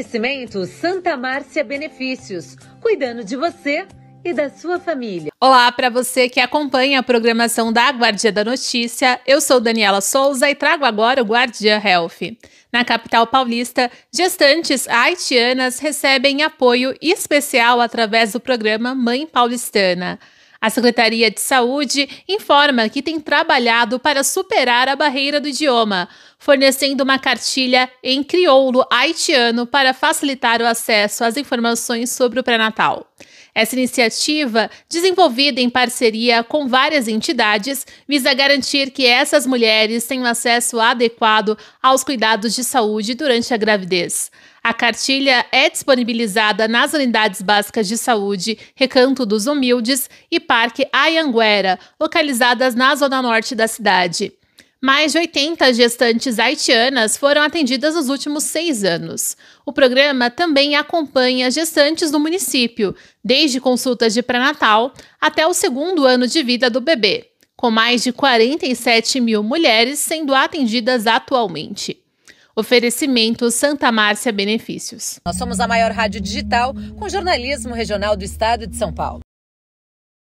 Oferecimento Santa Márcia Benefícios, cuidando de você e da sua família. Olá para você que acompanha a programação da Guardia da Notícia. Eu sou Daniela Souza e trago agora o Guardia Health. Na capital paulista, gestantes haitianas recebem apoio especial através do programa Mãe Paulistana. A Secretaria de Saúde informa que tem trabalhado para superar a barreira do idioma, fornecendo uma cartilha em crioulo haitiano para facilitar o acesso às informações sobre o pré-natal. Essa iniciativa, desenvolvida em parceria com várias entidades, visa garantir que essas mulheres tenham acesso adequado aos cuidados de saúde durante a gravidez. A cartilha é disponibilizada nas unidades básicas de saúde Recanto dos Humildes e Parque Ayanguera, localizadas na zona norte da cidade. Mais de 80 gestantes haitianas foram atendidas nos últimos seis anos. O programa também acompanha gestantes do município, desde consultas de pré-natal até o segundo ano de vida do bebê, com mais de 47 mil mulheres sendo atendidas atualmente. Oferecimento Santa Márcia Benefícios. Nós somos a maior rádio digital com jornalismo regional do estado de São Paulo.